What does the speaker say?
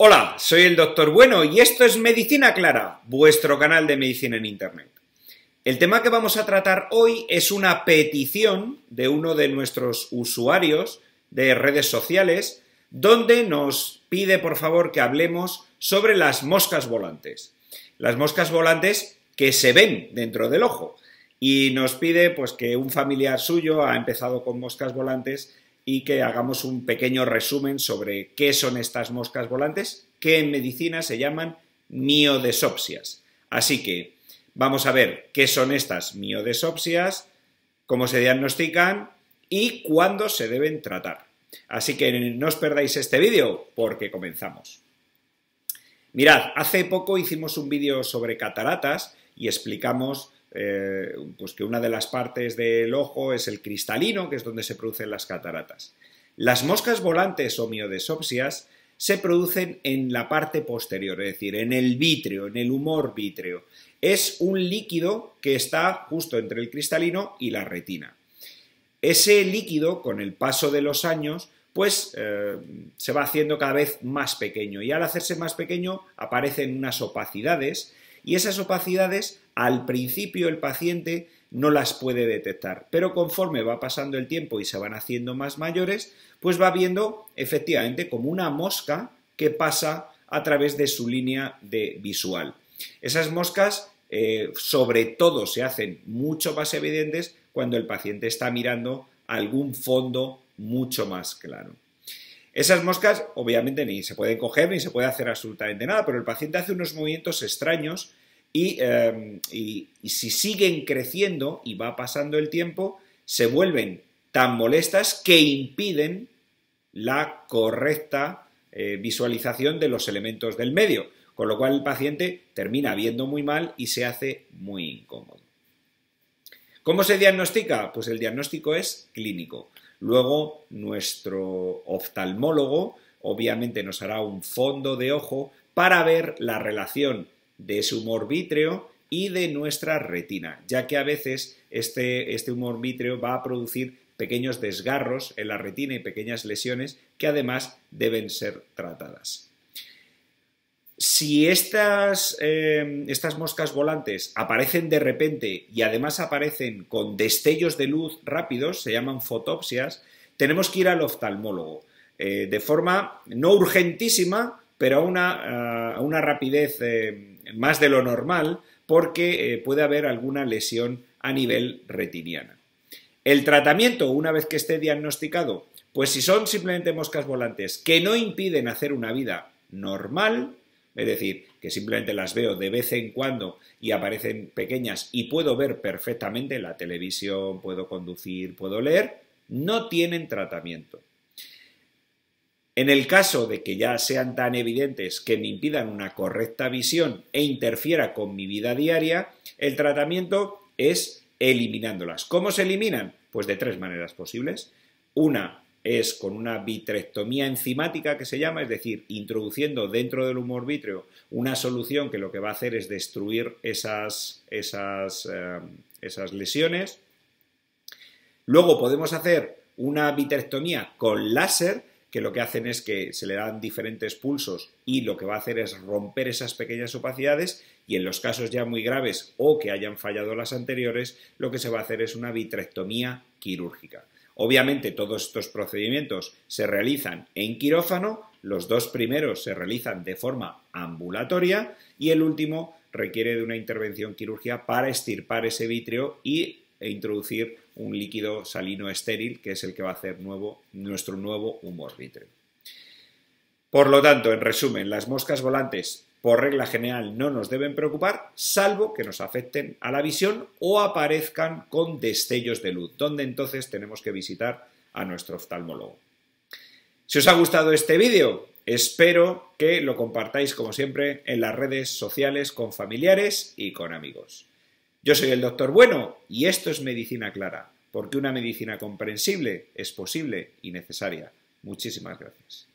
Hola, soy el Doctor Bueno y esto es Medicina Clara, vuestro canal de medicina en Internet. El tema que vamos a tratar hoy es una petición de uno de nuestros usuarios de redes sociales donde nos pide por favor que hablemos sobre las moscas volantes. Las moscas volantes que se ven dentro del ojo y nos pide pues que un familiar suyo ha empezado con moscas volantes y que hagamos un pequeño resumen sobre qué son estas moscas volantes, que en medicina se llaman miodesopsias. Así que vamos a ver qué son estas miodesopsias, cómo se diagnostican y cuándo se deben tratar. Así que no os perdáis este vídeo porque comenzamos. Mirad, hace poco hicimos un vídeo sobre cataratas y explicamos eh, pues que una de las partes del ojo es el cristalino, que es donde se producen las cataratas. Las moscas volantes o miodesopsias se producen en la parte posterior, es decir, en el vítreo, en el humor vítreo. Es un líquido que está justo entre el cristalino y la retina. Ese líquido, con el paso de los años, pues eh, se va haciendo cada vez más pequeño y al hacerse más pequeño aparecen unas opacidades y esas opacidades, al principio el paciente no las puede detectar, pero conforme va pasando el tiempo y se van haciendo más mayores, pues va viendo efectivamente como una mosca que pasa a través de su línea de visual. Esas moscas eh, sobre todo se hacen mucho más evidentes cuando el paciente está mirando algún fondo mucho más claro. Esas moscas obviamente ni se pueden coger ni se puede hacer absolutamente nada, pero el paciente hace unos movimientos extraños y, em, si siguen creciendo y va pasando el tiempo, se vuelven tan molestas que impiden la correcta eh, visualización de los elementos del medio, con lo cual el paciente termina viendo muy mal y se hace muy incómodo. ¿Cómo se diagnostica? Pues el diagnóstico es clínico. Luego, nuestro oftalmólogo obviamente nos hará un fondo de ojo para ver la relación de su humor vítreo y de nuestra retina, ya que a veces este, este humor vítreo va a producir pequeños desgarros en la retina y pequeñas lesiones que además deben ser tratadas. Si eh, estas, moscas volantes aparecen de repente y además aparecen con destellos de luz rápidos, se llaman fotopsias, tenemos que ir al oftalmólogo eh, de forma no urgentísima, pero a una, rapidez eh, más de lo normal, porque puede haber alguna lesión a nivel retiniana. El tratamiento, una vez que esté diagnosticado, pues si son simplemente moscas volantes que no impiden hacer una vida normal, es decir, que simplemente las veo de vez en cuando y aparecen pequeñas y puedo ver perfectamente la televisión, puedo conducir, puedo leer, no tienen tratamiento. En el caso de que ya sean tan evidentes que me impidan una correcta visión e interfiera con mi vida diaria, el tratamiento es eliminándolas. ¿Cómo se eliminan? Pues de tres maneras posibles. Una, es con una vitrectomía enzimática que se llama, es decir, introduciendo dentro del humor vítreo una solución que lo que va a hacer es destruir esas, esas, em, esas lesiones. Luego podemos hacer una vitrectomía con láser, que lo que hacen es que se le dan diferentes pulsos y lo que va a hacer es romper esas pequeñas opacidades y en los casos ya muy graves o que hayan fallado las anteriores, lo que se va a hacer es una vitrectomía quirúrgica. Obviamente todos estos procedimientos se realizan en quirófano, los dos primeros se realizan de forma ambulatoria y el último requiere de una intervención quirúrgica para estirpar ese vítreo y, e introducir un líquido salino estéril que es el que va a hacer nuevo, nuestro nuevo humor vítreo. Por lo tanto, en resumen, las moscas volantes por regla general no nos deben preocupar, salvo que nos afecten a la visión o aparezcan con destellos de luz, donde entonces tenemos que visitar a nuestro oftalmólogo. Si os ha gustado este vídeo, espero que lo compartáis como siempre en las redes sociales con familiares y con amigos. Yo soy el doctor Bueno y esto es Medicina Clara, porque una medicina comprensible es posible y necesaria. Muchísimas gracias.